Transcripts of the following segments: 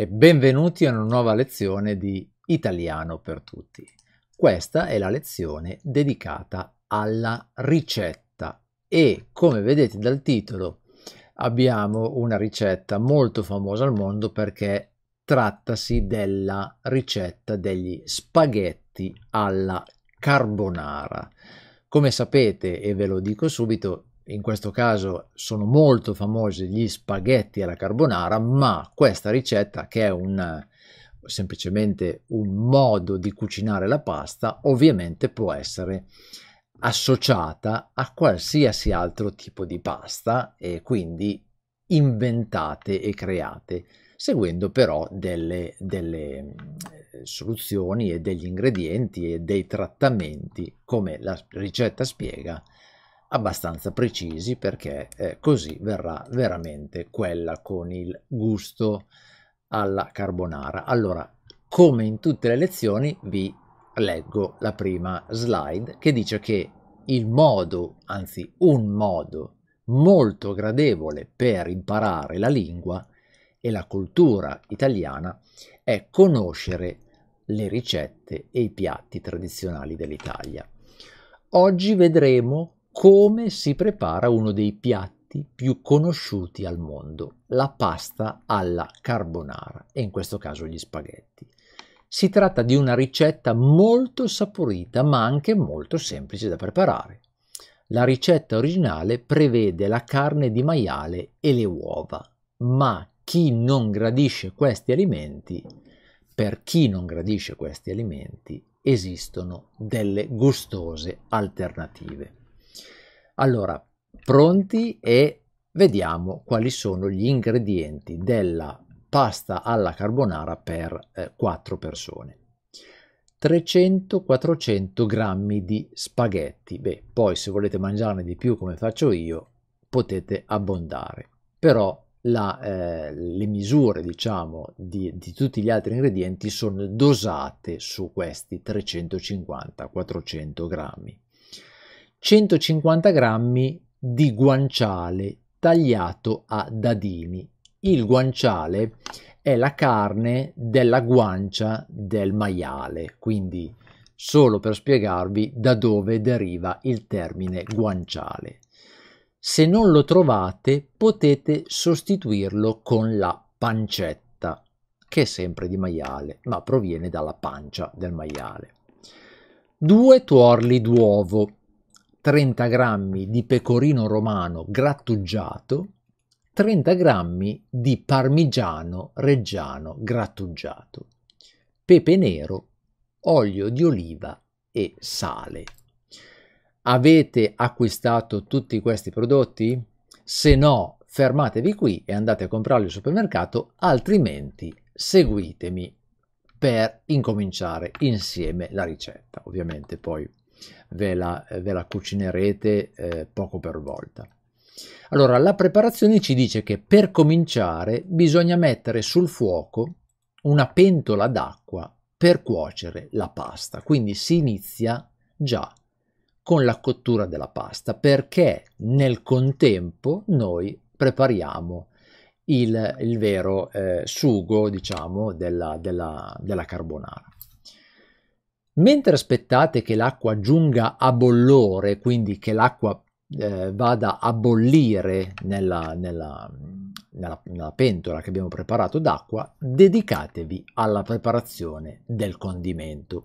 e benvenuti a una nuova lezione di Italiano per tutti. Questa è la lezione dedicata alla ricetta e come vedete dal titolo abbiamo una ricetta molto famosa al mondo perché trattasi della ricetta degli spaghetti alla carbonara. Come sapete, e ve lo dico subito, in questo caso sono molto famosi gli spaghetti alla carbonara, ma questa ricetta che è un, semplicemente un modo di cucinare la pasta, ovviamente può essere associata a qualsiasi altro tipo di pasta e quindi inventate e create, seguendo però delle, delle eh, soluzioni e degli ingredienti e dei trattamenti, come la ricetta spiega, abbastanza precisi perché eh, così verrà veramente quella con il gusto alla carbonara. Allora, come in tutte le lezioni, vi leggo la prima slide che dice che il modo, anzi un modo molto gradevole per imparare la lingua e la cultura italiana è conoscere le ricette e i piatti tradizionali dell'Italia. Oggi vedremo come si prepara uno dei piatti più conosciuti al mondo, la pasta alla carbonara, e in questo caso gli spaghetti. Si tratta di una ricetta molto saporita, ma anche molto semplice da preparare. La ricetta originale prevede la carne di maiale e le uova, ma chi non gradisce questi alimenti, per chi non gradisce questi alimenti, esistono delle gustose alternative. Allora, pronti e vediamo quali sono gli ingredienti della pasta alla carbonara per eh, 4 persone. 300-400 grammi di spaghetti. Beh, poi se volete mangiarne di più come faccio io, potete abbondare. Però la, eh, le misure, diciamo, di, di, tutti gli altri ingredienti sono dosate su questi 350-400 grammi. 150 grammi di guanciale tagliato a dadini. Il guanciale è la carne della guancia del maiale, quindi solo per spiegarvi da dove deriva il termine guanciale. Se non lo trovate potete sostituirlo con la pancetta, che è sempre di maiale, ma proviene dalla pancia del maiale. Due tuorli d'uovo 30 grammi di pecorino romano grattugiato, 30 grammi di parmigiano reggiano grattugiato, pepe nero, olio di oliva e sale. Avete acquistato tutti questi prodotti? Se no, fermatevi qui e andate a comprarli al supermercato, altrimenti seguitemi per incominciare insieme la ricetta. Ovviamente poi ve la, ve la cucinerete eh, poco per volta. Allora, la preparazione ci dice che per cominciare bisogna mettere sul fuoco una pentola d'acqua per cuocere la pasta, quindi si inizia già con la cottura della pasta perché nel contempo noi prepariamo il, il vero eh, sugo, diciamo, della, della, della carbonara. Mentre aspettate che l'acqua giunga a bollore, quindi che l'acqua eh, vada a bollire nella, nella, nella, nella pentola che abbiamo preparato d'acqua, dedicatevi alla preparazione del condimento.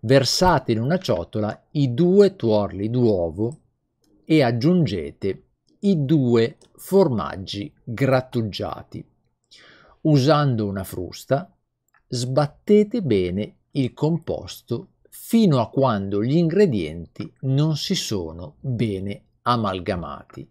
Versate in una ciotola i due tuorli d'uovo e aggiungete i due formaggi grattugiati. Usando una frusta, sbattete bene il composto fino a quando gli ingredienti non si sono bene amalgamati.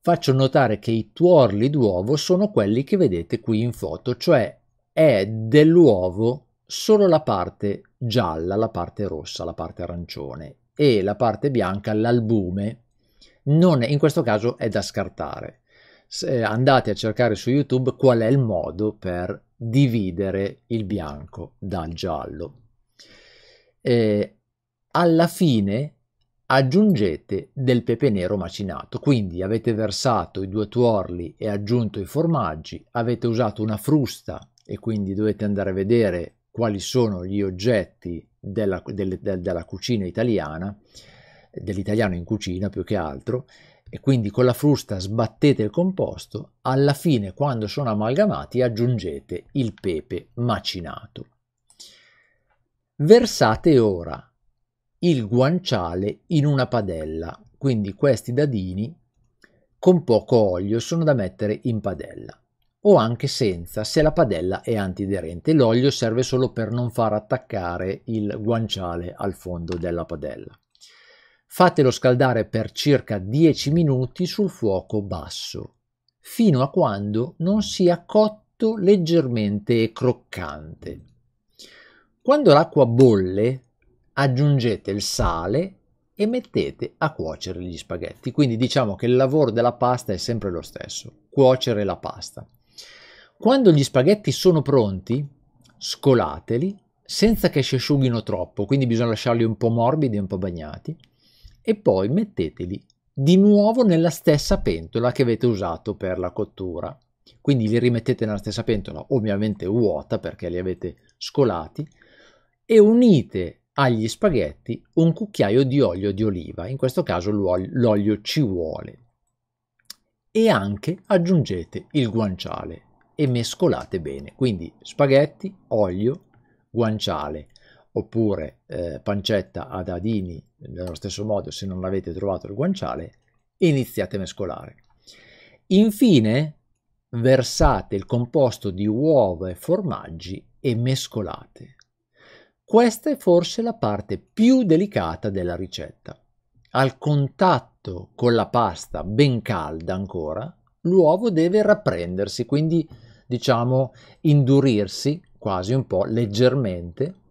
Faccio notare che i tuorli d'uovo sono quelli che vedete qui in foto, cioè è dell'uovo solo la parte gialla, la parte rossa, la parte arancione e la parte bianca, l'albume, non è, in questo caso è da scartare. Se andate a cercare su YouTube qual è il modo per dividere il bianco dal giallo. Eh, alla fine aggiungete del pepe nero macinato, quindi avete versato i due tuorli e aggiunto i formaggi, avete usato una frusta e quindi dovete andare a vedere quali sono gli oggetti della, del, del, della cucina italiana, dell'italiano in cucina più che altro, e quindi con la frusta sbattete il composto, alla fine quando sono amalgamati aggiungete il pepe macinato. Versate ora il guanciale in una padella, quindi questi dadini con poco olio sono da mettere in padella o anche senza se la padella è antiderente. L'olio serve solo per non far attaccare il guanciale al fondo della padella. Fatelo scaldare per circa 10 minuti sul fuoco basso, fino a quando non sia cotto leggermente e croccante. Quando l'acqua bolle, aggiungete il sale e mettete a cuocere gli spaghetti. Quindi diciamo che il lavoro della pasta è sempre lo stesso, cuocere la pasta. Quando gli spaghetti sono pronti, scolateli senza che si asciughino troppo, quindi bisogna lasciarli un po' morbidi e un po' bagnati e poi metteteli di nuovo nella stessa pentola che avete usato per la cottura. Quindi li rimettete nella stessa pentola, ovviamente vuota perché li avete scolati, e unite agli spaghetti un cucchiaio di olio di oliva, in questo caso l'olio ci vuole. E anche aggiungete il guanciale e mescolate bene, quindi spaghetti, olio, guanciale, oppure eh, pancetta a dadini nello stesso modo se non avete trovato il guanciale e iniziate a mescolare. Infine versate il composto di uova e formaggi e mescolate. Questa è forse la parte più delicata della ricetta. Al contatto con la pasta ben calda ancora, l'uovo deve rapprendersi, quindi diciamo indurirsi quasi un po' leggermente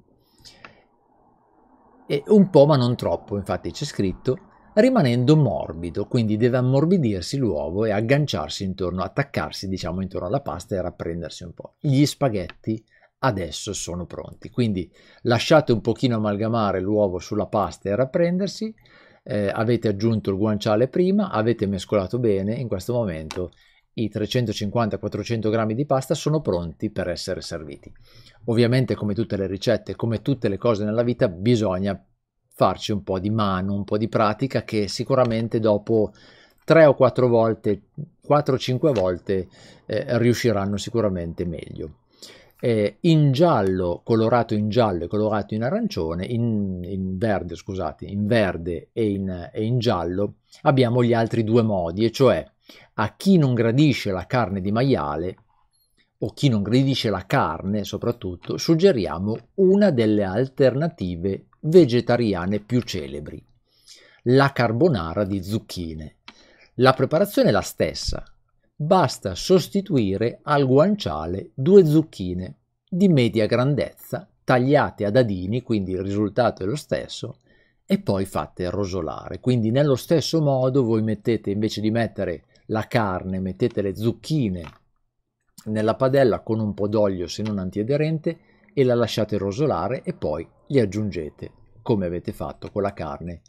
e un po' ma non troppo, infatti c'è scritto, rimanendo morbido, quindi deve ammorbidirsi l'uovo e agganciarsi intorno, attaccarsi diciamo intorno alla pasta e rapprendersi un po'. Gli spaghetti adesso sono pronti, quindi lasciate un pochino amalgamare l'uovo sulla pasta e rapprendersi, eh, avete aggiunto il guanciale prima, avete mescolato bene, in questo momento i 350-400 grammi di pasta sono pronti per essere serviti. Ovviamente come tutte le ricette, come tutte le cose nella vita, bisogna farci un po' di mano, un po' di pratica che sicuramente dopo 3 o 4 volte, 4-5 volte eh, riusciranno sicuramente meglio. Eh, in giallo, colorato in giallo e colorato in arancione, in, in verde scusate, in verde e in, e in giallo abbiamo gli altri due modi, e cioè a chi non gradisce la carne di maiale o chi non gradisce la carne soprattutto, suggeriamo una delle alternative vegetariane più celebri, la carbonara di zucchine. La preparazione è la stessa, basta sostituire al guanciale due zucchine di media grandezza tagliate a dadini, quindi il risultato è lo stesso, e poi fatte rosolare. Quindi nello stesso modo voi mettete, invece di mettere la carne, mettete le zucchine nella padella con un po' d'olio se non antiaderente e la lasciate rosolare e poi li aggiungete come avete fatto con la carne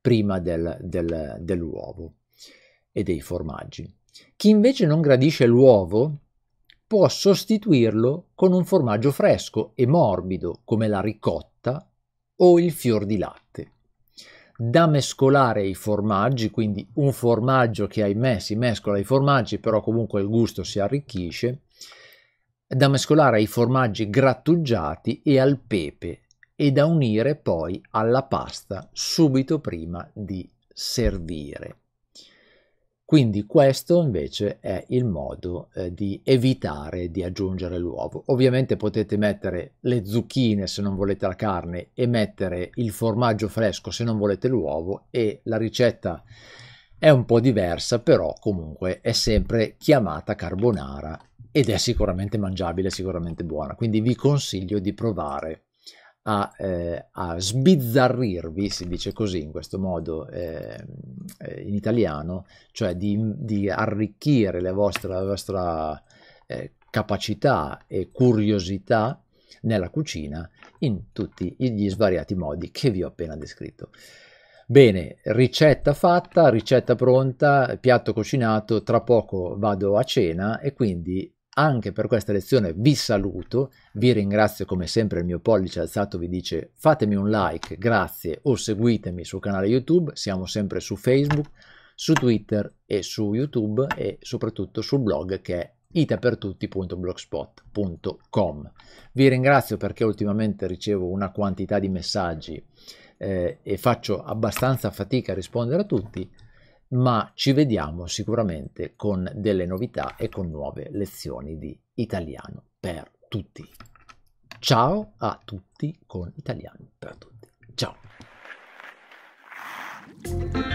prima del, del, dell'uovo e dei formaggi. Chi invece non gradisce l'uovo può sostituirlo con un formaggio fresco e morbido come la ricotta o il fior di latte da mescolare ai formaggi, quindi un formaggio che ahimè si mescola ai formaggi, però comunque il gusto si arricchisce, da mescolare ai formaggi grattugiati e al pepe e da unire poi alla pasta subito prima di servire. Quindi questo invece è il modo eh, di evitare di aggiungere l'uovo. Ovviamente potete mettere le zucchine se non volete la carne e mettere il formaggio fresco se non volete l'uovo e la ricetta è un po' diversa, però comunque è sempre chiamata carbonara ed è sicuramente mangiabile, sicuramente buona. Quindi vi consiglio di provare a, eh, a, sbizzarrirvi, si dice così in questo modo eh, in italiano, cioè di, di arricchire la vostra, la vostra eh, capacità e curiosità nella cucina in tutti gli svariati modi che vi ho appena descritto. Bene, ricetta fatta, ricetta pronta, piatto cucinato, tra poco vado a cena e quindi anche per questa lezione vi saluto, vi ringrazio come sempre il mio pollice alzato vi dice fatemi un like, grazie o seguitemi sul canale YouTube, siamo sempre su Facebook, su Twitter e su YouTube e soprattutto sul blog che è itapertutti.blogspot.com. Vi ringrazio perché ultimamente ricevo una quantità di messaggi eh, e faccio abbastanza fatica a rispondere a tutti ma ci vediamo sicuramente con delle novità e con nuove lezioni di italiano per tutti. Ciao a tutti con Italiano per tutti. Ciao.